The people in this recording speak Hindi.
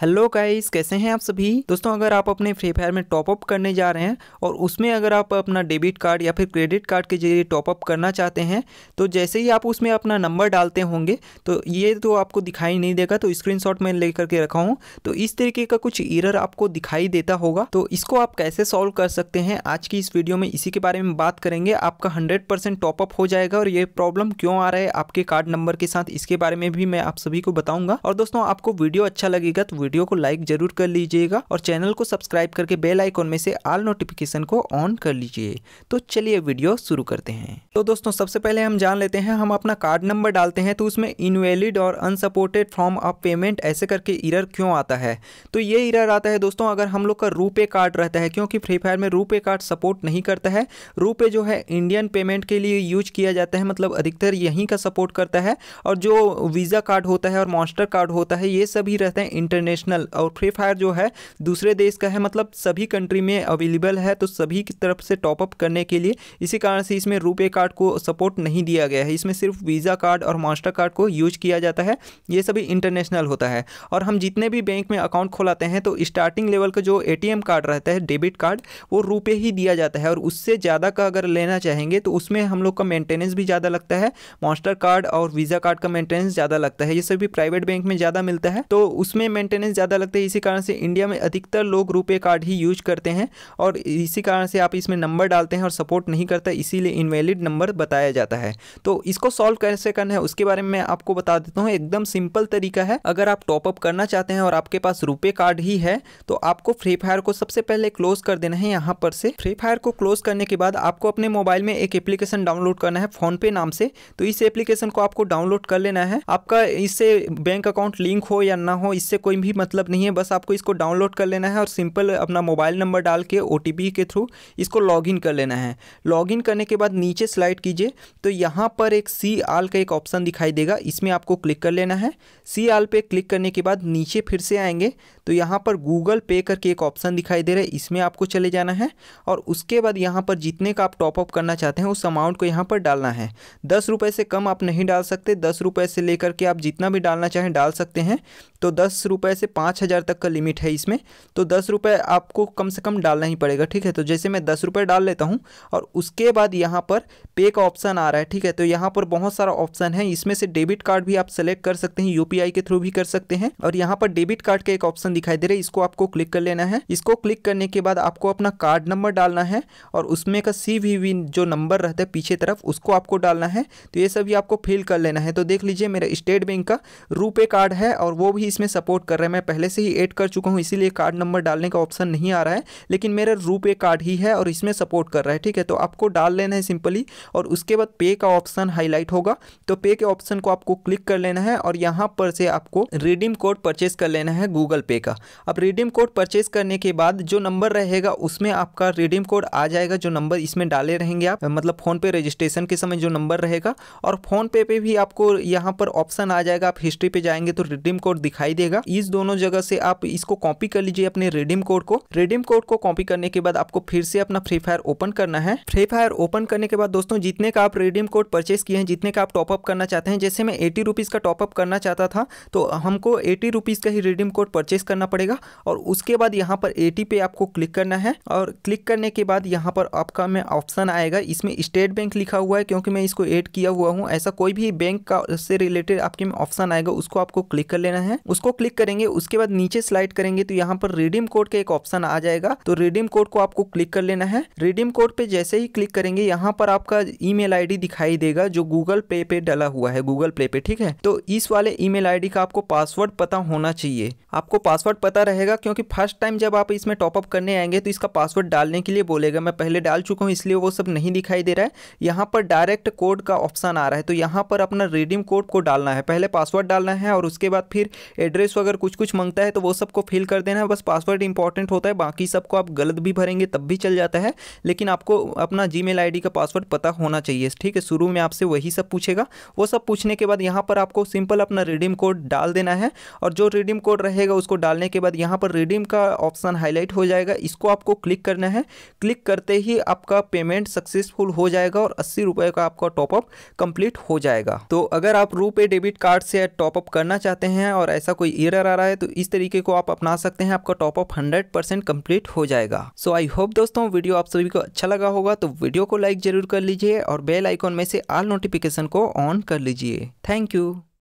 हेलो गाइस कैसे हैं आप सभी दोस्तों अगर आप अपने फ्री फायर में टॉप अप करने जा रहे हैं और उसमें अगर आप अपना डेबिट कार्ड या फिर क्रेडिट कार्ड के जरिए टॉप अप करना चाहते हैं तो जैसे ही आप उसमें अपना नंबर डालते होंगे तो ये तो आपको दिखाई नहीं देगा तो स्क्रीनशॉट मैं ले करके रखा हूँ तो इस तरीके का कुछ ईरर आपको दिखाई देता होगा तो इसको आप कैसे सॉल्व कर सकते हैं आज की इस वीडियो में इसी के बारे में बात करेंगे आपका हंड्रेड परसेंट टॉपअप हो जाएगा और ये प्रॉब्लम क्यों आ रहा है आपके कार्ड नंबर के साथ इसके बारे में भी मैं आप सभी को बताऊँगा और दोस्तों आपको वीडियो अच्छा लगेगा तो वीडियो को लाइक जरूर कर लीजिएगा और चैनल को सब्सक्राइब करके बेल आइकॉन में से ऑल नोटिफिकेशन को ऑन कर लीजिए तो चलिए वीडियो शुरू करते हैं तो दोस्तों सबसे पहले हम जान लेते हैं हम अपना कार्ड नंबर डालते हैं तो उसमें इनवेलिड और अनसपोर्टेड फॉर्म ऑफ पेमेंट ऐसे करके इरर क्यों आता है तो ये इरर आता है दोस्तों अगर हम लोग का रूपे कार्ड रहता है क्योंकि फ्री फायर में रूपे कार्ड सपोर्ट नहीं करता है रूपे जो है इंडियन पेमेंट के लिए यूज किया जाता है मतलब अधिकतर यहीं का सपोर्ट करता है और जो वीज़ा कार्ड होता है और मॉन्स्टर कार्ड होता है ये सभी रहते हैं इंटरनेट इंटरनेशनल और फ्री फायर जो है दूसरे देश का है मतलब सभी कंट्री में अवेलेबल है तो सभी की तरफ से टॉपअप करने के लिए इसी कारण से इसमें रुपये कार्ड को सपोर्ट नहीं दिया गया है इसमें सिर्फ वीज़ा कार्ड और मास्टर कार्ड को यूज किया जाता है ये सभी इंटरनेशनल होता है और हम जितने भी बैंक में अकाउंट खोलाते हैं तो स्टार्टिंग लेवल का जो ए कार्ड रहता है डेबिट कार्ड वो रुपये ही दिया जाता है और उससे ज़्यादा का अगर लेना चाहेंगे तो उसमें हम लोग का मेंटेनेंस भी ज़्यादा लगता है मास्टर कार्ड और वीज़ा कार्ड का मेंटेनेंस ज़्यादा लगता है ये सभी प्राइवेट बैंक में ज़्यादा मिलता है तो उसमें मेंटेनेंस बैलेंस ज़्यादा लगता है इसी कारण से इंडिया में अधिकतर लोग रुपये कार्ड ही यूज करते हैं और इसी कारण से आप इसमें नंबर डालते हैं और सपोर्ट नहीं करता इसीलिए इनवैलिड नंबर बताया जाता है तो इसको सॉल्व कैसे करना है उसके बारे में मैं आपको बता देता हूँ एकदम सिंपल तरीका है अगर आप टॉपअप करना चाहते हैं और आपके पास रुपये कार्ड ही है तो आपको फ्री फायर को सबसे पहले क्लोज कर देना है यहाँ पर से फ्री फायर को क्लोज करने के बाद आपको अपने मोबाइल में एक एप्लीकेशन डाउनलोड करना है फोनपे नाम से तो इस एप्लीकेशन को आपको डाउनलोड कर लेना है आपका इससे बैंक अकाउंट लिंक हो या ना हो इससे कोई भी मतलब नहीं है बस आपको इसको डाउनलोड कर लेना है और सिंपल अपना मोबाइल नंबर डाल के ओ के थ्रू इसको लॉगिन कर लेना है लॉगिन करने के बाद नीचे स्लाइड कीजिए तो यहाँ पर एक सी आल का एक ऑप्शन दिखाई देगा इसमें आपको क्लिक कर लेना है सी आल पे क्लिक करने के बाद नीचे फिर से आएंगे तो यहाँ पर गूगल पे करके एक ऑप्शन दिखाई दे रहा है इसमें आपको चले जाना है और उसके बाद यहाँ पर जितने का आप टॉपअप करना चाहते हैं उस अमाउंट को यहाँ पर डालना है दस रुपये से कम आप नहीं डाल सकते दस रुपये से लेकर के आप जितना भी डालना चाहें डाल सकते हैं तो दस रुपये से से पाँच हज़ार तक का लिमिट है इसमें तो दस रुपये आपको कम से कम डालना ही पड़ेगा ठीक है तो जैसे मैं दस रुपये डाल लेता हूँ और उसके बाद यहाँ पर पे का ऑप्शन आ रहा है ठीक है तो यहाँ पर बहुत सारा ऑप्शन है इसमें से डेबिट कार्ड भी आप सेलेक्ट कर सकते हैं यू के थ्रू भी कर सकते हैं और यहाँ पर डेबिट कार्ड का एक ऑप्शन दिखाई दे रहा है इसको आपको क्लिक कर लेना है इसको क्लिक करने के बाद आपको अपना कार्ड नंबर डालना है और उसमें का सी जो नंबर रहता है पीछे तरफ उसको आपको डालना है तो ये सभी आपको फिल कर लेना है तो देख लीजिए मेरा स्टेट बैंक का रुपे कार्ड है और वो भी इसमें सपोर्ट कर रहे हैं मैं पहले से ही ऐड कर चुका हूँ इसीलिए कार्ड नंबर डालने का ऑप्शन नहीं आ रहा है लेकिन मेरा रुपे कार्ड ही है और इसमें सपोर्ट कर रहा है ठीक है तो आपको डाल लेना है सिंपली और उसके बाद पे का ऑप्शन हाईलाइट होगा तो पे के ऑप्शन को आपको क्लिक कर लेना है और यहाँ पर से आपको रिडीम कोड परचेस कर लेना है गूगल पे का अब रिडीम कोड परचेस करने के बाद जो नंबर रहेगा उसमें आपका रिडीम कोड आ जाएगा जो नंबर इसमें डाले रहेंगे आप मतलब फ़ोन पे रजिस्ट्रेशन के समय जो नंबर रहेगा और फ़ोन पे पे भी आपको यहाँ पर ऑप्शन आ जाएगा आप हिस्ट्री पे जाएंगे तो रिडीम कोड दिखाई देगा इस दोनों दोनों जगह से आप इसको कॉपी कर लीजिए अपने रिडीम कोड को रिडीम कोड को कॉपी करने के बाद आपको फिर से अपना फ्री फायर ओपन करना है फ्री फायर ओपन करने के बाद दोस्तों जितने का आप रिडीम कोड परचेस किए हैं जितने का आप टॉपअप करना चाहते हैं जैसे मैं एटी रुपीज़ का टॉपअप करना चाहता था तो हमको एटी रुपीज़ का ही रिडीम कोड परचेस करना पड़ेगा और उसके बाद यहाँ पर एटी पे आपको क्लिक करना है और क्लिक करने के बाद यहाँ पर आपका में ऑप्शन आएगा इसमें स्टेट बैंक लिखा हुआ है क्योंकि मैं इसको एड किया हुआ हूँ ऐसा कोई भी बैंक का से रिलेटेड आपके में ऑप्शन आएगा उसको आपको क्लिक कर लेना है उसको क्लिक करेंगे करेंगे उसके बाद नीचे स्लाइड करेंगे तो यहाँ पर रिडीम कोड का एक ऑप्शन आ जाएगा तो रिडीम कोड को आपको क्लिक कर लेना है रिडीम कोड पे जैसे ही क्लिक करेंगे यहाँ पर आपका ई मेल दिखाई देगा जो गूगल पे पे डला हुआ है गूगल पे पे ठीक है तो इस वाले ई मेल का आपको पासवर्ड पता होना चाहिए आपको पासवर्ड पता रहेगा क्योंकि फर्स्ट टाइम जब आप इसमें टॉपअप करने आएंगे तो इसका पासवर्ड डालने के लिए बोलेगा मैं पहले डाल चुका हूँ इसलिए वो सब नहीं दिखाई दे रहा है यहाँ पर डायरेक्ट कोड का ऑप्शन आ रहा है तो यहाँ पर अपना रिडीम कोड को डालना है पहले पासवर्ड डालना है और उसके बाद फिर एड्रेस वगैरह कुछ कुछ कुछ मांगता है तो वो सबको फिल कर देना है बस पासवर्ड इंपॉर्टेंट होता है बाकी सबको आप गलत भी भरेंगे तब भी चल जाता है लेकिन आपको अपना जी मेल का पासवर्ड पता होना चाहिए ठीक है शुरू में आपसे वही सब पूछेगा वो सब पूछने के बाद यहाँ पर आपको सिंपल अपना रिडीम कोड डाल देना है और जो रिडीम कोड रहेगा उसको डालने के बाद यहाँ पर रिडीम का ऑप्शन हाईलाइट हो जाएगा इसको आपको क्लिक करना है क्लिक करते ही आपका पेमेंट सक्सेसफुल हो जाएगा और अस्सी रुपये का आपका टॉपअप कंप्लीट हो जाएगा तो अगर आप रूपे डेबिट कार्ड से टॉपअप करना चाहते हैं और ऐसा कोई एरर आ रहा है है तो इस तरीके को आप अपना सकते हैं आपका top up hundred percent complete हो जाएगा सो आई होप दोस्तों वीडियो आप सभी को अच्छा लगा होगा तो वीडियो को लाइक जरूर कर लीजिए और बेल आइकॉन में से ऑल नोटिफिकेशन को ऑन कर लीजिए थैंक यू